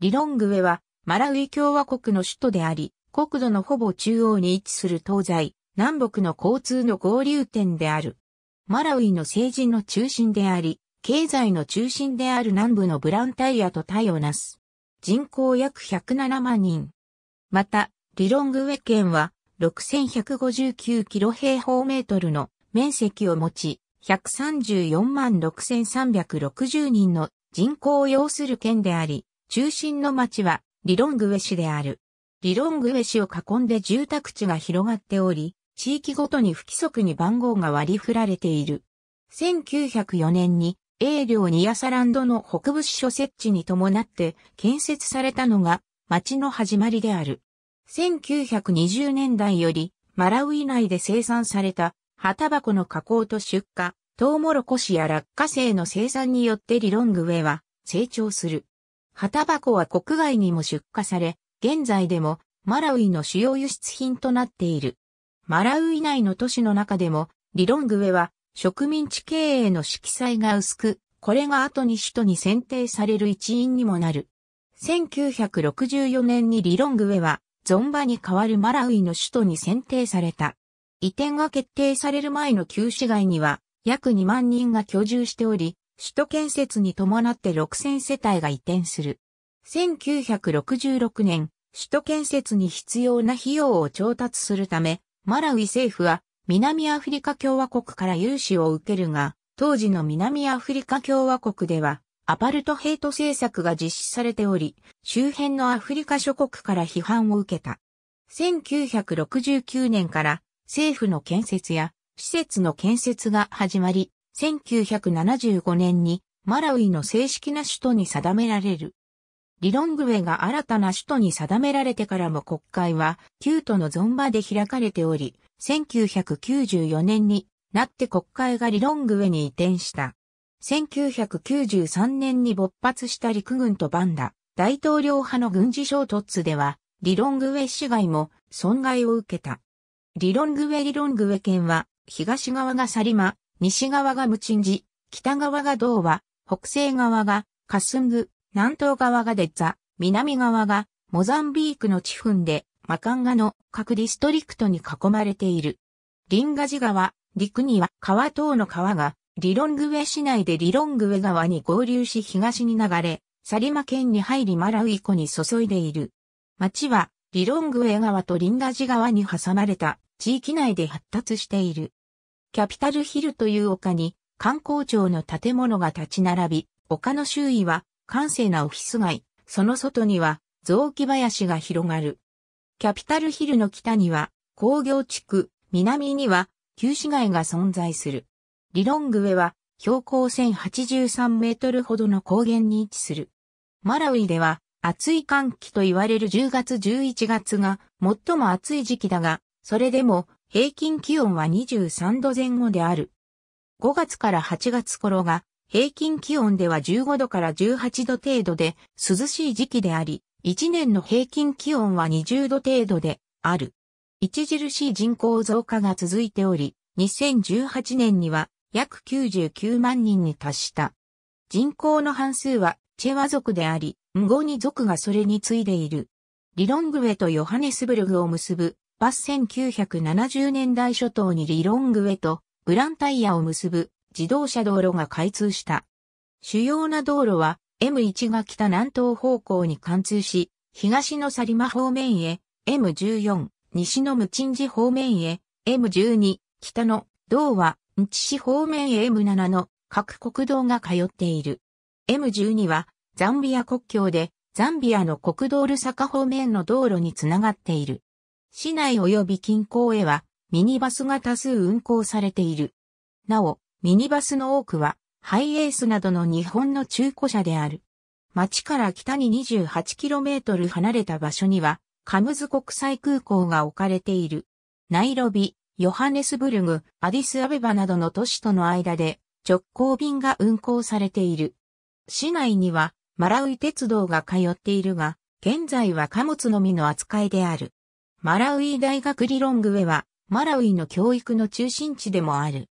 リロングウェは、マラウイ共和国の首都であり、国土のほぼ中央に位置する東西、南北の交通の合流点である。マラウイの政治の中心であり、経済の中心である南部のブランタイアとタイをなす。人口約107万人。また、リロングウェ県は、6159キロ平方メートルの面積を持ち、134万6360人の人口を要する県であり、中心の町はリロングウェ市である。リロングウェ市を囲んで住宅地が広がっており、地域ごとに不規則に番号が割り振られている。1904年に英領ニアサランドの北部支所設置に伴って建設されたのが町の始まりである。1920年代よりマラウイ内で生産された旗箱の加工と出荷、トウモロコシや落花生の生産によってリロングウェは成長する。旗箱は国外にも出荷され、現在でもマラウイの主要輸出品となっている。マラウイ内の都市の中でも、リロングウェは植民地経営の色彩が薄く、これが後に首都に選定される一因にもなる。1964年にリロングウェはゾンバに代わるマラウイの首都に選定された。移転が決定される前の旧市街には約2万人が居住しており、首都建設に伴って6000世帯が移転する。1966年、首都建設に必要な費用を調達するため、マラウイ政府は南アフリカ共和国から融資を受けるが、当時の南アフリカ共和国では、アパルトヘイト政策が実施されており、周辺のアフリカ諸国から批判を受けた。1969年から政府の建設や施設の建設が始まり、1975年にマラウイの正式な首都に定められる。リロングウェが新たな首都に定められてからも国会は、旧都のゾンバで開かれており、1994年になって国会がリロングウェに移転した。1993年に勃発した陸軍とバンダ、大統領派の軍事衝突では、リロングウェ市街も損害を受けた。リロングウェリロングウェ県は、東側がサリマ、西側がムチンジ、北側がドーワ、北西側がカスング、南東側がデッザ、南側がモザンビークの地分でマカンガの各ディストリクトに囲まれている。リンガジ川、陸には川等の川がリロングウェ市内でリロングウェ川に合流し東に流れ、サリマ県に入りマラウイ湖に注いでいる。町はリロングウェ川とリンガジ川に挟まれた地域内で発達している。キャピタルヒルという丘に観光庁の建物が立ち並び、丘の周囲は閑静なオフィス街、その外には雑木林が広がる。キャピタルヒルの北には工業地区、南には旧市街が存在する。リロングウェは標高1083メートルほどの高原に位置する。マラウイでは暑い寒気と言われる10月11月が最も暑い時期だが、それでも平均気温は23度前後である。5月から8月頃が平均気温では15度から18度程度で涼しい時期であり、1年の平均気温は20度程度である。著しい人口増加が続いており、2018年には約99万人に達した。人口の半数はチェワ族であり、ムゴニ族がそれに次いでいる。リロングウェとヨハネスブルグを結ぶバス1970年代初頭にリロングへとブランタイヤを結ぶ自動車道路が開通した。主要な道路は M1 が北南東方向に貫通し、東のサリマ方面へ M14、西のムチンジ方面へ M12、北の道は日市方面へ M7 の各国道が通っている。M12 はザンビア国境でザンビアの国道ルサカ方面の道路につながっている。市内及び近郊へはミニバスが多数運行されている。なお、ミニバスの多くはハイエースなどの日本の中古車である。町から北に 28km 離れた場所にはカムズ国際空港が置かれている。ナイロビ、ヨハネスブルグ、アディスアベバなどの都市との間で直行便が運行されている。市内にはマラウイ鉄道が通っているが、現在は貨物のみの扱いである。マラウイ大学リロングウェは、マラウイの教育の中心地でもある。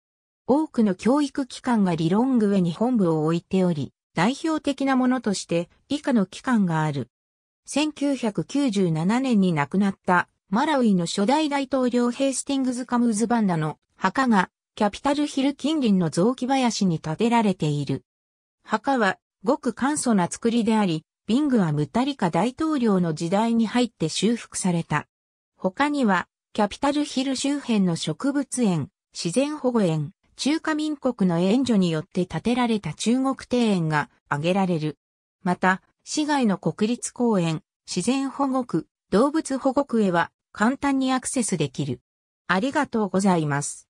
多くの教育機関がリロングウェに本部を置いており、代表的なものとして以下の機関がある。1997年に亡くなったマラウイの初代大統領ヘイスティングズ・カムズバンダの墓がキャピタルヒル近隣の雑木林に建てられている。墓はごく簡素な作りであり、ビングはムタリカ大統領の時代に入って修復された。他には、キャピタルヒル周辺の植物園、自然保護園、中華民国の援助によって建てられた中国庭園が挙げられる。また、市外の国立公園、自然保護区、動物保護区へは簡単にアクセスできる。ありがとうございます。